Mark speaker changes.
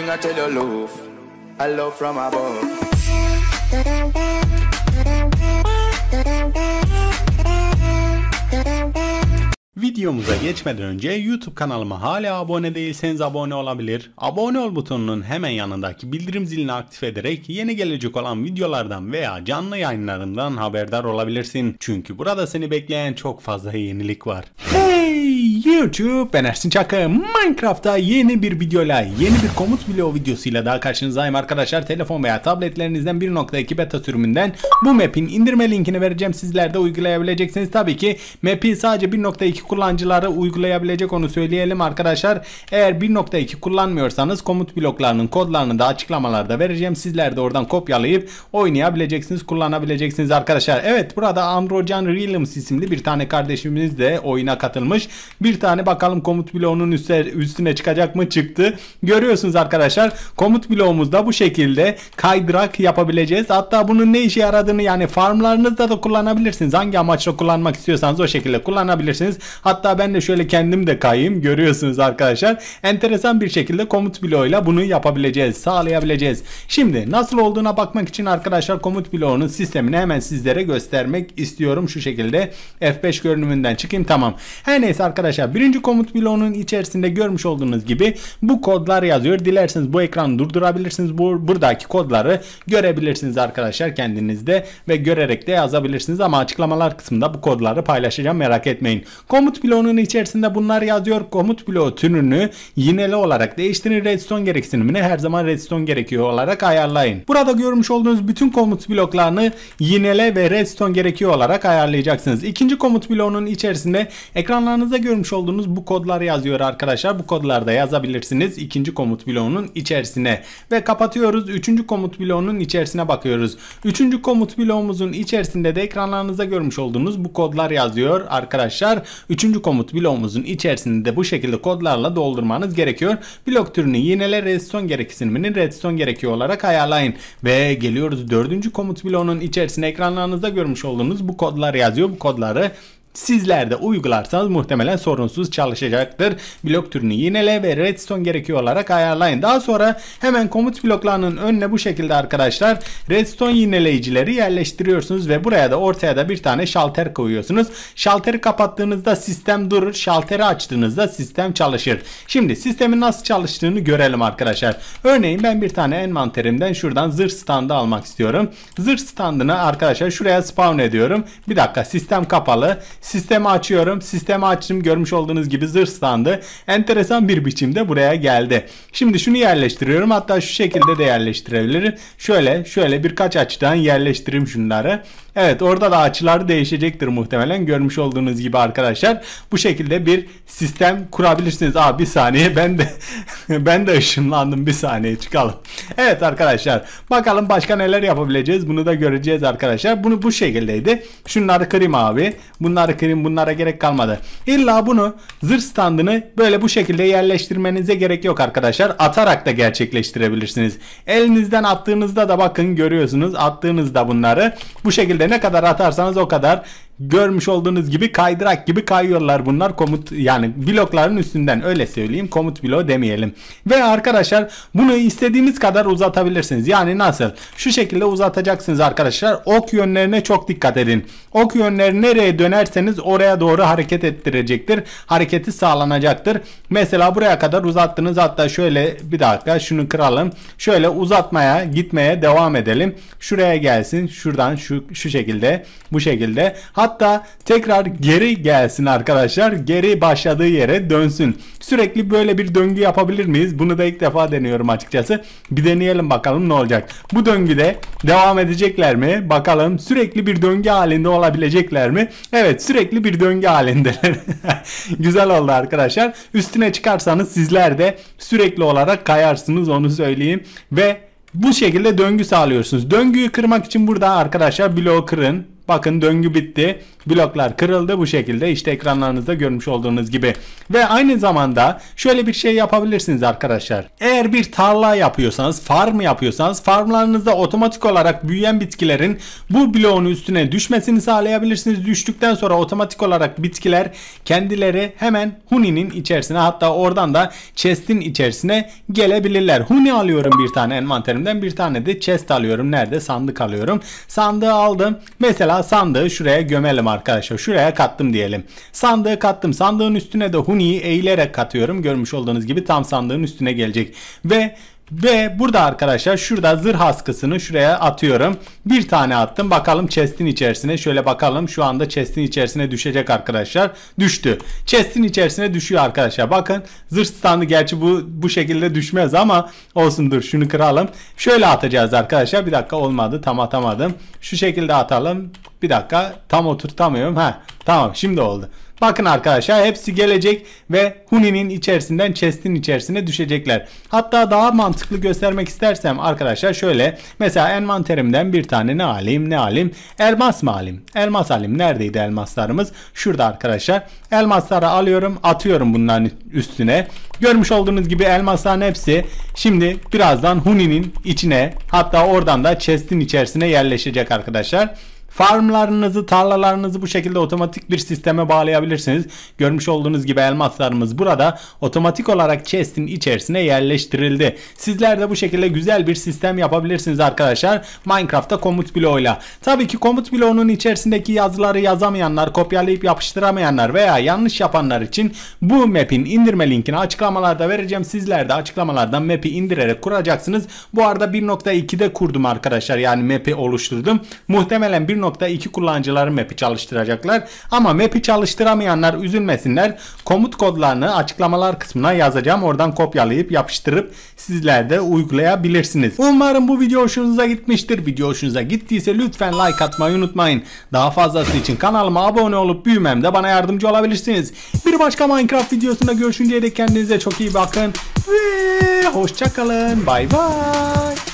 Speaker 1: I tell you love, I love from above. Videomuza geçmeden önce YouTube kanalıma hala abone değilseniz abone olabilir. Abone ol butonunun hemen yanındaki bildirim zilini aktif ederek yeni gelecek olan videolardan veya canlı yayınlarından haberdar olabilirsin. Çünkü burada seni bekleyen çok fazla yenilik var. Hey! YouTube ben Ersin Çakı Minecraft'ta yeni bir videoyla yeni bir komut bloğu videosuyla daha karşınızdayım arkadaşlar telefon veya tabletlerinizden 1.2 beta sürümünden bu map'in indirme linkini vereceğim Sizlerde uygulayabileceksiniz tabii ki map'i sadece 1.2 kullanıcıları uygulayabilecek onu söyleyelim arkadaşlar eğer 1.2 kullanmıyorsanız komut bloklarının kodlarını da açıklamalarda vereceğim sizler de oradan kopyalayıp oynayabileceksiniz kullanabileceksiniz arkadaşlar evet burada Androjan Realms isimli bir tane kardeşimiz de oyuna katılmış bir bir tane bakalım komut bloğunun üstüne, üstüne çıkacak mı çıktı. Görüyorsunuz arkadaşlar komut bloğumuzda bu şekilde kaydırak yapabileceğiz. Hatta bunun ne işe yaradığını yani farmlarınızda da kullanabilirsiniz. Hangi amaçla kullanmak istiyorsanız o şekilde kullanabilirsiniz. Hatta ben de şöyle kendim de kayayım görüyorsunuz arkadaşlar. Enteresan bir şekilde komut bloğuyla bunu yapabileceğiz sağlayabileceğiz. Şimdi nasıl olduğuna bakmak için arkadaşlar komut bloğunun sistemini hemen sizlere göstermek istiyorum. Şu şekilde F5 görünümünden çıkayım tamam. Her neyse arkadaşlar arkadaşlar. Birinci komut bloğunun içerisinde görmüş olduğunuz gibi bu kodlar yazıyor. Dilerseniz bu ekranı durdurabilirsiniz. Bu, buradaki kodları görebilirsiniz arkadaşlar kendinizde ve görerek de yazabilirsiniz. Ama açıklamalar kısmında bu kodları paylaşacağım merak etmeyin. Komut bloğunun içerisinde bunlar yazıyor. Komut bloğu türünü yineli olarak değiştirin. Redstone gereksinimini her zaman redstone gerekiyor olarak ayarlayın. Burada görmüş olduğunuz bütün komut bloklarını yinele ve redstone gerekiyor olarak ayarlayacaksınız. İkinci komut bloğunun içerisinde ekranlarınızda görmüş görmüş olduğunuz bu kodlar yazıyor arkadaşlar. Bu kodlarda yazabilirsiniz ikinci komut bloğunun içerisine. Ve kapatıyoruz. Üçüncü komut bloğunun içerisine bakıyoruz. Üçüncü komut bloğumuzun içerisinde de ekranlarınızda görmüş olduğunuz bu kodlar yazıyor arkadaşlar. Üçüncü komut bloğumuzun içerisinde de bu şekilde kodlarla doldurmanız gerekiyor. Blok türünü yinele redstone gereksiniminin redstone gerekiyor olarak ayarlayın. Ve geliyoruz dördüncü komut bloğunun içerisine ekranlarınızda görmüş olduğunuz bu kodlar yazıyor. Bu kodları Sizler de uygularsanız muhtemelen sorunsuz çalışacaktır. Blok türünü yinele ve redstone gerekiyor olarak ayarlayın. Daha sonra hemen komut bloklarının önüne bu şekilde arkadaşlar redstone yineleyicileri yerleştiriyorsunuz ve buraya da ortaya da bir tane şalter koyuyorsunuz. Şalteri kapattığınızda sistem durur. Şalteri açtığınızda sistem çalışır. Şimdi sistemin nasıl çalıştığını görelim arkadaşlar. Örneğin ben bir tane envanterimden şuradan zırh standı almak istiyorum. Zırh standını arkadaşlar şuraya spawn ediyorum. Bir dakika sistem kapalı. Sistemi açıyorum. Sistemi açtım. Görmüş olduğunuz gibi zırhlandı. Enteresan bir biçimde buraya geldi. Şimdi şunu yerleştiriyorum. Hatta şu şekilde de yerleştirebilirim. Şöyle şöyle birkaç açıdan yerleştireyim şunları. Evet orada da açılar değişecektir muhtemelen. Görmüş olduğunuz gibi arkadaşlar. Bu şekilde bir sistem kurabilirsiniz. Aa bir saniye ben de ben de ışınlandım bir saniye çıkalım. Evet arkadaşlar bakalım başka neler yapabileceğiz bunu da göreceğiz arkadaşlar. Bunu bu şekildeydi. Şunları kırayım abi. Bunları markerin bunlara gerek kalmadı. İlla bunu zırh standını böyle bu şekilde yerleştirmenize gerek yok arkadaşlar. Atarak da gerçekleştirebilirsiniz. Elinizden attığınızda da bakın görüyorsunuz attığınızda bunları bu şekilde ne kadar atarsanız o kadar görmüş olduğunuz gibi kaydırak gibi kayıyorlar bunlar komut yani blokların üstünden öyle söyleyeyim komut bloğu demeyelim. Ve arkadaşlar bunu istediğiniz kadar uzatabilirsiniz. Yani nasıl? Şu şekilde uzatacaksınız arkadaşlar. Ok yönlerine çok dikkat edin. Ok yönleri nereye dönerseniz oraya doğru hareket ettirecektir. Hareketi sağlanacaktır. Mesela buraya kadar uzattınız. Hatta şöyle bir dakika şunu kıralım. Şöyle uzatmaya gitmeye devam edelim. Şuraya gelsin. Şuradan şu, şu şekilde bu şekilde. Hatta Hatta tekrar geri gelsin arkadaşlar. Geri başladığı yere dönsün. Sürekli böyle bir döngü yapabilir miyiz? Bunu da ilk defa deniyorum açıkçası. Bir deneyelim bakalım ne olacak. Bu döngüde devam edecekler mi? Bakalım sürekli bir döngü halinde olabilecekler mi? Evet sürekli bir döngü halindeler. Güzel oldu arkadaşlar. Üstüne çıkarsanız sizler de sürekli olarak kayarsınız onu söyleyeyim. Ve bu şekilde döngü sağlıyorsunuz. Döngüyü kırmak için burada arkadaşlar bloğu kırın. Bakın döngü bitti. Bloklar kırıldı bu şekilde işte ekranlarınızda görmüş olduğunuz gibi. Ve aynı zamanda şöyle bir şey yapabilirsiniz arkadaşlar. Eğer bir tarla yapıyorsanız, farm yapıyorsanız farmlarınızda otomatik olarak büyüyen bitkilerin bu bloğun üstüne düşmesini sağlayabilirsiniz. Düştükten sonra otomatik olarak bitkiler kendileri hemen huninin içerisine hatta oradan da chest'in içerisine gelebilirler. Huni alıyorum bir tane envanterimden bir tane de chest alıyorum. Nerede? Sandık alıyorum. Sandığı aldım. Mesela Mesela sandığı şuraya gömelim arkadaşlar. Şuraya kattım diyelim. Sandığı kattım. Sandığın üstüne de Huni'yi eğilerek katıyorum. Görmüş olduğunuz gibi tam sandığın üstüne gelecek. Ve ve burada arkadaşlar şurada zırh askısını şuraya atıyorum. Bir tane attım. Bakalım chest'in içerisine. Şöyle bakalım. Şu anda chest'in içerisine düşecek arkadaşlar. Düştü. Chest'in içerisine düşüyor arkadaşlar. Bakın zırh standı gerçi bu bu şekilde düşmez ama olsun dur şunu kıralım. Şöyle atacağız arkadaşlar. Bir dakika olmadı. Tam atamadım. Şu şekilde atalım. Bir dakika tam oturtamıyorum. Ha tamam şimdi oldu. Bakın arkadaşlar hepsi gelecek ve Huni'nin içerisinden chest'in içerisine düşecekler. Hatta daha mantıklı göstermek istersem arkadaşlar şöyle mesela envanterimden bir tane ne alayım ne alayım elmas mı alayım? Elmas alayım. Neredeydi elmaslarımız? Şurada arkadaşlar. Elmasları alıyorum atıyorum bunların üstüne. Görmüş olduğunuz gibi elmasların hepsi şimdi birazdan Huni'nin içine hatta oradan da chest'in içerisine yerleşecek arkadaşlar. Farmlarınızı, tarlalarınızı bu şekilde otomatik bir sisteme bağlayabilirsiniz. Görmüş olduğunuz gibi elmaslarımız burada otomatik olarak chest'in içerisine yerleştirildi. Sizler de bu şekilde güzel bir sistem yapabilirsiniz arkadaşlar. Minecraft'ta komut bloğuyla. Tabii ki komut bloğunun içerisindeki yazıları yazamayanlar, kopyalayıp yapıştıramayanlar veya yanlış yapanlar için bu map'in indirme linkini açıklamalarda vereceğim. Sizler de açıklamalardan map'i indirerek kuracaksınız. Bu arada 1.2'de kurdum arkadaşlar. Yani map'i oluşturdum. Muhtemelen 1. 1.2 kullanıcıların map'i çalıştıracaklar. Ama map'i çalıştıramayanlar üzülmesinler. Komut kodlarını açıklamalar kısmına yazacağım. Oradan kopyalayıp yapıştırıp sizler de uygulayabilirsiniz. Umarım bu video hoşunuza gitmiştir. Video hoşunuza gittiyse lütfen like atmayı unutmayın. Daha fazlası için kanalıma abone olup büyümemde bana yardımcı olabilirsiniz. Bir başka Minecraft videosunda görüşünceye dek kendinize çok iyi bakın. Ve hoşçakalın. Bay bay.